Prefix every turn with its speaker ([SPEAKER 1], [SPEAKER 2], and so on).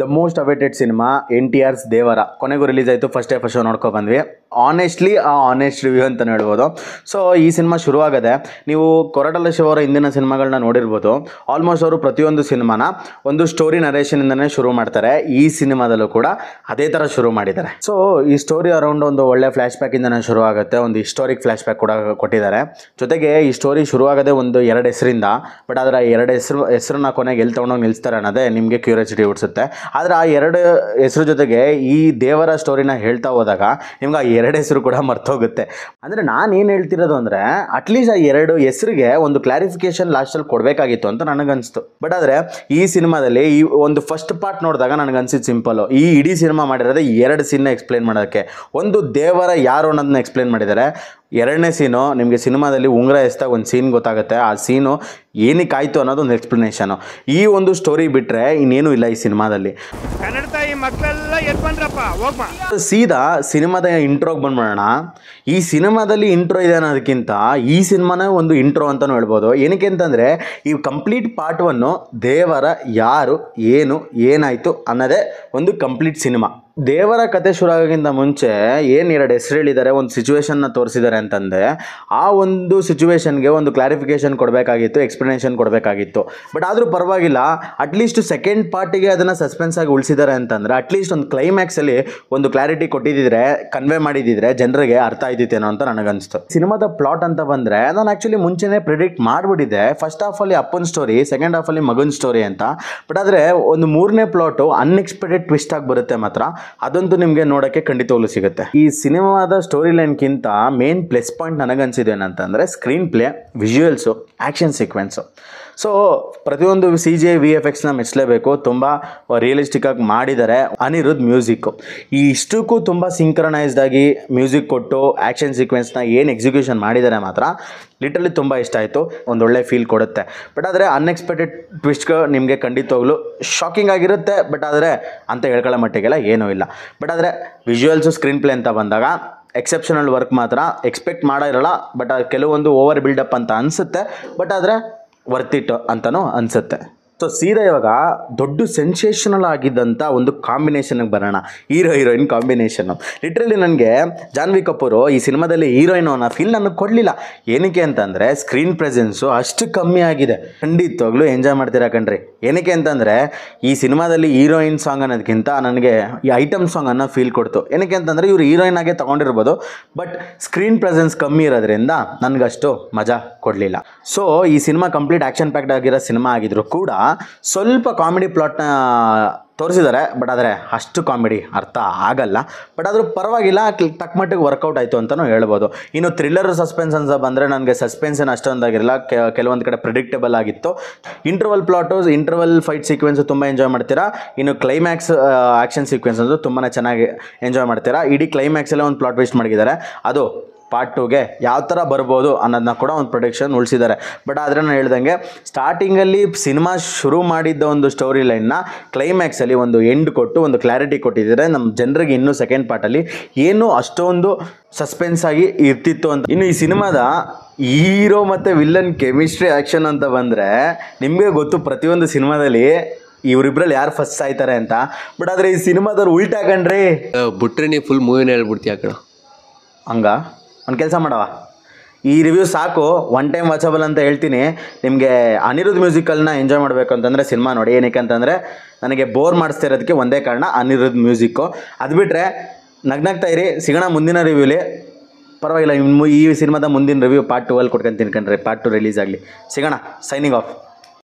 [SPEAKER 1] the most awaited cinema N T R's Devara ಕೊನೆಗೂ release ಆಯಿತು first day first show ನೋಡ್ಕೊ ಬಂದ್ವಿ ಆನೆಸ್ಟ್ಲಿ ಆ ಆನೆಸ್ಟ್ ರಿವ್ಯೂ ಅಂತಲೇ ಹೇಳ್ಬೋದು ಸೊ ಈ ಸಿನಿಮಾ ಶುರುವಾಗದೆ ನೀವು ಕೊರಟಲ ಶಿವ ಅವರ ಹಿಂದಿನ ಸಿನಿಮಾಗಳನ್ನ ನೋಡಿರ್ಬೋದು ಆಲ್ಮೋಸ್ಟ್ ಅವರು ಪ್ರತಿಯೊಂದು ಸಿನಿಮಾನ ಒಂದು ಸ್ಟೋರಿ ನರೇಷನಿಂದನೇ ಶುರು ಮಾಡ್ತಾರೆ ಈ ಸಿನಿಮಾದಲ್ಲೂ ಕೂಡ ಅದೇ ಥರ ಶುರು ಮಾಡಿದ್ದಾರೆ ಸೊ ಈ ಸ್ಟೋರಿ ಅರೌಂಡ್ ಒಂದು ಒಳ್ಳೆ ಫ್ಲ್ಯಾಶ್ ಬ್ಯಾಕಿಂದನೇ ಶುರು ಆಗುತ್ತೆ ಒಂದು ಹಿಸ್ಟೋರಿಕ್ ಫ್ಲಾಶ್ ಬ್ಯಾಕ್ ಕೂಡ ಕೊಟ್ಟಿದ್ದಾರೆ ಜೊತೆಗೆ ಈ ಸ್ಟೋರಿ ಶುರುವಾಗದೆ ಒಂದು ಎರಡು ಹೆಸರಿಂದ ಬಟ್ ಆ ಎರಡು ಹೆಸರು ಹೆಸರನ್ನ ಕೊನೆಗೆ ಎಲ್ಲಿ ತೊಗೊಂಡೋಗಿ ನಿಲ್ಲಿಸ್ತಾರೆ ಅನ್ನೋದೇ ನಿಮಗೆ ಕ್ಯೂರಿಯಾಸಿಟಿ ಹುಡ್ಸುತ್ತೆ ಆದರೆ ಆ ಎರಡು ಹೆಸರು ಜೊತೆಗೆ ಈ ದೇವರ ಸ್ಟೋರಿನ ಹೇಳ್ತಾ ಹೋದಾಗ ನಿಮ್ಗೆ ಆ ಎರಡು ಎರಡು ಹೆಸರು ಕೂಡ ಮರ್ತೋಗುತ್ತೆ ಅಂದರೆ ನಾನು ಏನು ಹೇಳ್ತಿರೋದು ಅಂದರೆ ಅಟ್ಲೀಸ್ಟ್ ಆ ಎರಡು ಹೆಸರಿಗೆ ಒಂದು ಕ್ಲಾರಿಫಿಕೇಶನ್ ಲಾಸ್ಟಲ್ಲಿ ಕೊಡಬೇಕಾಗಿತ್ತು ಅಂತ ನನಗನ್ನಿಸ್ತು ಬಟ್ ಆದರೆ ಈ ಸಿನಿಮಾದಲ್ಲಿ ಈ ಒಂದು ಫಸ್ಟ್ ಪಾರ್ಟ್ ನೋಡಿದಾಗ ನನಗನ್ಸಿದ್ದು ಸಿಂಪಲ್ಲು ಈ ಇಡೀ ಸಿನಿಮಾ ಮಾಡಿರೋದೇ ಎರಡು ಸೀನ್ನ ಎಕ್ಸ್ಪ್ಲೇನ್ ಮಾಡೋಕ್ಕೆ ಒಂದು ದೇವರ ಯಾರು ಅನ್ನೋದನ್ನ ಎಕ್ಸ್ಪ್ಲೇನ್ ಮಾಡಿದ್ದಾರೆ ಎರಡನೇ ಸೀನು ನಿಮಗೆ ಸಿನಿಮಾದಲ್ಲಿ ಉಂಗ್ರ ಎಸ್ತಾಗ ಒಂದು ಸೀನ್ ಗೊತ್ತಾಗುತ್ತೆ ಆ ಸೀನು ಏನಕ್ಕಾಯಿತು ಅನ್ನೋದು ಒಂದು ಎಕ್ಸ್ಪ್ಲನೇಷನು ಈ ಒಂದು ಸ್ಟೋರಿ ಬಿಟ್ಟರೆ ಇನ್ನೇನು ಇಲ್ಲ ಈ ಸಿನಿಮಾದಲ್ಲಿ ಸೀದಾ ಸಿನಿಮಾದ ಇಂಟ್ರೋಗೆ ಬಂದ್ಬಿಡೋಣ ಈ ಸಿನಿಮಾದಲ್ಲಿ ಇಂಟ್ರೋ ಇದೆ ಅನ್ನೋದಕ್ಕಿಂತ ಈ ಸಿನಿಮಾನೇ ಒಂದು ಇಂಟ್ರೋ ಅಂತಲೂ ಹೇಳ್ಬೋದು ಏನಕ್ಕೆ ಅಂತಂದರೆ ಈ ಕಂಪ್ಲೀಟ್ ಪಾರ್ಟ್ ಒನ್ನು ದೇವರ ಯಾರು ಏನು ಏನಾಯಿತು ಅನ್ನೋದೇ ಒಂದು ಕಂಪ್ಲೀಟ್ ಸಿನಿಮಾ ದೇವರ ಕತೆ ಶುರುವಾಗೋಕ್ಕಿಂತ ಮುಂಚೆ ಏನು ಎರಡು ಹೆಸರು ಹೇಳಿದ್ದಾರೆ ಒಂದು ಸಿಚುವೇಶನ್ನ ತೋರಿಸಿದ್ದಾರೆ ಅಂತಂದರೆ ಆ ಒಂದು ಸಿಚುವೇಶನ್ಗೆ ಒಂದು ಕ್ಲಾರಿಫಿಕೇಷನ್ ಕೊಡಬೇಕಾಗಿತ್ತು ಎಕ್ಸ್ಪ್ಲನೇಷನ್ ಕೊಡಬೇಕಾಗಿತ್ತು ಬಟ್ ಆದರೂ ಪರವಾಗಿಲ್ಲ ಅಟ್ಲೀಸ್ಟ್ ಸೆಕೆಂಡ್ ಪಾರ್ಟಿಗೆ ಅದನ್ನು ಸಸ್ಪೆನ್ಸ್ ಆಗಿ ಉಳಿಸಿದ್ದಾರೆ ಅಂತಂದರೆ ಅಟ್ಲೀಸ್ಟ್ ಒಂದು ಕ್ಲೈಮ್ಯಾಕ್ಸಲ್ಲಿ ಒಂದು ಕ್ಲಾರಿಟಿ ಕೊಟ್ಟಿದ್ದಿದ್ರೆ ಕನ್ವೆ ಮಾಡಿದ್ದಿದ್ರೆ ಜನರಿಗೆ ಅರ್ಥ ಆಯ್ತಿತ್ತೇನೋ ಅಂತ ನನಗನ್ನಿಸ್ತು ಸಿನಿಮಾದ ಪ್ಲಾಟ್ ಅಂತ ಬಂದರೆ ನಾನು ಆ್ಯಕ್ಚುಲಿ ಮುಂಚೆನೇ ಪ್ರಿಡಿಕ್ಟ್ ಮಾಡಿಬಿಟ್ಟಿದ್ದೆ ಫಸ್ಟ್ ಹಾಫಲ್ಲಿ ಅಪ್ಪನ ಸ್ಟೋರಿ ಸೆಕೆಂಡ್ ಹಾಫಲ್ಲಿ ಮಗನ ಸ್ಟೋರಿ ಅಂತ ಬಟ್ ಆದರೆ ಒಂದು ಮೂರನೇ ಪ್ಲಾಟು ಅನ್ಎಕ್ಸ್ಪೆಕ್ಟೆಡ್ ಟ್ವಿಸ್ಟ್ ಆಗಿ ಬರುತ್ತೆ ಮಾತ್ರ ಅದಂತೂ ನಿಮಗೆ ನೋಡೋಕ್ಕೆ ಖಂಡಿತವಾಗ್ಲೂ ಸಿಗುತ್ತೆ ಈ ಸಿನಿಮಾದ ಸ್ಟೋರಿ ಲೈನ್ಗಿಂತ ಮೇನ್ ಪ್ಲಸ್ ಪಾಯಿಂಟ್ ನನಗನ್ಸಿದ್ದು ಏನಂತಂದರೆ screen play visuals action sequence so ಪ್ರತಿಯೊಂದು ಸಿ ಜೆ ವಿ ಎಫ್ ಎಕ್ಸ್ನ ಮೆಚ್ಚಲೇಬೇಕು ತುಂಬ ರಿಯಲಿಸ್ಟಿಕ್ಕಾಗಿ ಮಾಡಿದ್ದಾರೆ ಅನಿರುದ್ಧ ಮ್ಯೂಸಿಕ್ಕು ಈ ಇಷ್ಟಕ್ಕೂ ತುಂಬ ಸಿಂಕ್ರನೈಸ್ಡ್ ಆಗಿ ಮ್ಯೂಸಿಕ್ ಕೊಟ್ಟು ಆ್ಯಕ್ಷನ್ ಸೀಕ್ವೆನ್ಸ್ನ ಏನು ಎಕ್ಸಿಕ್ಯೂಷನ್ ಮಾಡಿದ್ದಾರೆ ಮಾತ್ರ ಲಿಟ್ರಲಿ ತುಂಬ ಇಷ್ಟ ಆಯಿತು ಒಂದೊಳ್ಳೆ ಫೀಲ್ ಕೊಡುತ್ತೆ ಬಟ್ ಆದರೆ ಅನ್ಎಕ್ಸ್ಪೆಕ್ಟೆಡ್ ಟ್ವಿಸ್ಟ್ಗಳು ನಿಮಗೆ ಖಂಡಿತವಾಗ್ಲೂ ಶಾಕಿಂಗ್ ಆಗಿರುತ್ತೆ ಬಟ್ ಆದರೆ ಅಂತ ಹೇಳ್ಕೊಳ್ಳೋ ಮಟ್ಟಿಗೆಲ್ಲ ಏನೂ ಇಲ್ಲ ಬಟ್ ಆದರೆ ವಿಜುವಲ್ಸು ಸ್ಕ್ರೀನ್ ಪ್ಲೇ ಅಂತ ಬಂದಾಗ ಎಕ್ಸೆಪ್ಷನಲ್ ವರ್ಕ್ ಮಾತ್ರ ಎಕ್ಸ್ಪೆಕ್ಟ್ ಇರೋಲ್ಲ ಬಟ್ ಕೆಲವೊಂದು ಓವರ್ ಬಿಲ್ಡಪ್ ಅಂತ ಅನಿಸುತ್ತೆ ಬಟ್ ಆದರೆ ವರ್ತಿಟ್ಟು ಅಂತಲೂ ಅನಿಸುತ್ತೆ ಸೊ ಸೀದಾ ಇವಾಗ ದೊಡ್ಡ ಸೆನ್ಸೇಷನಲ್ ಆಗಿದ್ದಂಥ ಒಂದು ಕಾಂಬಿನೇಷನ್ಗೆ ಬರೋಣ ಹೀರೋ ಹೀರೋಯಿನ್ ಕಾಂಬಿನೇಷನ್ನು ಲಿಟ್ರಲಿ ನನಗೆ ಜಾನ್ವಿ ಕಪೂರು ಈ ಸಿನಿಮಾದಲ್ಲಿ ಹೀರೋಯಿನ್ ಅನ್ನೋ ಫೀಲ್ ನನಗೆ ಕೊಡಲಿಲ್ಲ ಏನಕ್ಕೆ ಅಂತಂದರೆ ಸ್ಕ್ರೀನ್ ಪ್ರೆಸೆನ್ಸು ಅಷ್ಟು ಕಮ್ಮಿ ಆಗಿದೆ ಖಂಡಿತವಾಗ್ಲೂ ಎಂಜಾಯ್ ಮಾಡ್ತೀರಾ ಕಣ್ರಿ ಏನಕ್ಕೆ ಅಂತಂದರೆ ಈ ಸಿನಿಮಾದಲ್ಲಿ ಹೀರೋಯಿನ್ ಸಾಂಗ್ ಅನ್ನೋದಕ್ಕಿಂತ ನನಗೆ ಈ ಐಟಮ್ ಸಾಂಗ್ ಅನ್ನೋ ಫೀಲ್ ಕೊಡ್ತು ಏನಕ್ಕೆ ಅಂತಂದರೆ ಇವರು ಹೀರೋಯಿನ್ ಆಗೇ ತೊಗೊಂಡಿರ್ಬೋದು ಬಟ್ ಸ್ಕ್ರೀನ್ ಪ್ರೆಸೆನ್ಸ್ ಕಮ್ಮಿ ಇರೋದ್ರಿಂದ ನನಗಷ್ಟು ಮಜಾ ಕೊಡಲಿಲ್ಲ ಸೊ ಈ ಸಿನಿಮಾ ಕಂಪ್ಲೀಟ್ ಆ್ಯಕ್ಷನ್ ಪ್ಯಾಕ್ಡ್ ಆಗಿರೋ ಸಿನಿಮಾ ಆಗಿದ್ರೂ ಕೂಡ ಸ್ವಲ್ಪ ಕಾಮಿಡಿ ಪ್ಲಾಟ್ನ ತೋರಿಸಿದ್ದಾರೆ ಬಟ್ ಆದರೆ ಅಷ್ಟು ಕಾಮಿಡಿ ಅರ್ಥ ಆಗಲ್ಲ ಬಟ್ ಆದರೂ ಪರವಾಗಿಲ್ಲ ತಕ್ಕಮಟ್ಟಿಗೆ ವರ್ಕೌಟ್ ಆಯಿತು ಅಂತಲೂ ಹೇಳ್ಬೋದು ಇನ್ನು ಥ್ರಿಲ್ಲರ್ ಸಸ್ಪೆನ್ಸ್ ಅಂತ ಬಂದರೆ ನನಗೆ ಸಸ್ಪೆನ್ಸ್ ಏನು ಅಷ್ಟೊಂದಾಗಿರಲ್ಲ ಕೆಲವೊಂದು ಕಡೆ ಪ್ರಿಡಿಕ್ಟೇಬಲ್ ಆಗಿತ್ತು interval plot interval fight sequence ತುಂಬ ಎಂಜಾಯ್ ಮಾಡ್ತೀರಾ ಇನ್ನು ಕ್ಲೈಮ್ಯಾಕ್ಸ್ ಆ್ಯಕ್ಷನ್ ಸೀಕ್ವೆನ್ಸ್ ಅಂತೂ ತುಂಬಾ ಚೆನ್ನಾಗಿ ಎಂಜಾಯ್ ಮಾಡ್ತೀರಾ ಇಡೀ ಕ್ಲೈಮ್ಯಾಕ್ಸಲ್ಲೇ ಒಂದು ಪ್ಲಾಟ್ ವೇಸ್ಟ್ ಮಾಡಿದ್ದಾರೆ ಅದು ಪಾರ್ಟ್ ಟೂಗೆ ಯಾವ ಥರ ಬರ್ಬೋದು ಅನ್ನೋದನ್ನ ಕೂಡ ಒಂದು ಪ್ರೊಡಕ್ಷನ್ ಉಳಿಸಿದ್ದಾರೆ ಬಟ್ ಆದರೆ ನಾನು ಹೇಳ್ದಂಗೆ ಸ್ಟಾರ್ಟಿಂಗಲ್ಲಿ ಸಿನಿಮಾ ಶುರು ಮಾಡಿದ್ದ ಒಂದು ಸ್ಟೋರಿ ಲೈನ್ನ ಕ್ಲೈಮ್ಯಾಕ್ಸಲ್ಲಿ ಒಂದು ಎಂಡ್ ಕೊಟ್ಟು ಒಂದು ಕ್ಲಾರಿಟಿ ಕೊಟ್ಟಿದ್ದಾರೆ ನಮ್ಮ ಜನರಿಗೆ ಇನ್ನೂ ಸೆಕೆಂಡ್ ಪಾರ್ಟಲ್ಲಿ ಏನು ಅಷ್ಟೊಂದು ಸಸ್ಪೆನ್ಸ್ ಆಗಿ ಇರ್ತಿತ್ತು ಅಂತ ಇನ್ನು ಈ ಸಿನಿಮಾದ ಹೀರೋ ಮತ್ತು ವಿಲ್ಲನ್ ಕೆಮಿಸ್ಟ್ರಿ ಆ್ಯಕ್ಷನ್ ಅಂತ ಬಂದರೆ ನಿಮಗೆ ಗೊತ್ತು ಪ್ರತಿಯೊಂದು ಸಿನಿಮಾದಲ್ಲಿ ಇವರಿಬ್ರಲ್ಲಿ ಯಾರು ಫಸ್ಟ್ ಸಾಯ್ತಾರೆ ಅಂತ ಬಟ್ ಆದರೆ ಈ ಸಿನಿಮಾದವ್ರು ಉಲ್ಟಾಕಂಡ್ರಿ ಬಿಟ್ರೆ ನೀ ಫುಲ್ ಮೂವಿನ ಹೇಳ್ಬಿಡ್ತೀಯ ಕಣ ಹಂಗ ಒಂದು ಕೆಲಸ ಮಾಡವ ಈ ರಿವ್ಯೂ ಸಾಕು ಒನ್ ಟೈಮ್ ವಾಚಬಲ್ ಅಂತ ಹೇಳ್ತೀನಿ ನಿಮಗೆ ಅನಿರುದ್ಧ ಮ್ಯೂಸಿಕಲ್ನ ಎಂಜಾಯ್ ಮಾಡಬೇಕು ಅಂತಂದರೆ ಸಿನಿಮಾ ನೋಡಿ ಏನಕ್ಕೆ ಅಂತಂದರೆ ನನಗೆ ಬೋರ್ ಮಾಡಿಸ್ತಿರೋದಕ್ಕೆ ಒಂದೇ ಕಾರಣ ಅನಿರುದ್ಧ ಮ್ಯೂಸಿಕ್ಕು ಅದು ಬಿಟ್ಟರೆ ನಗ್ನಾಗ್ತಾ ಇರಿ ಸಿಗೋಣ ಮುಂದಿನ ರಿವ್ಯೂಲಿ ಪರವಾಗಿಲ್ಲ ಈ ಸಿನಿಮಾದ ಮುಂದಿನ ರಿವ್ಯೂ ಪಾರ್ಟ್ ಟು ಅಲ್ಲಿ ಕೊಟ್ಕೊಂತೀನಿ ಪಾರ್ಟ್ ಟು ರಿಲೀಸ್ ಆಗಲಿ ಸಿಗೋಣ ಸೈನಿಂಗ್ ಆಫ್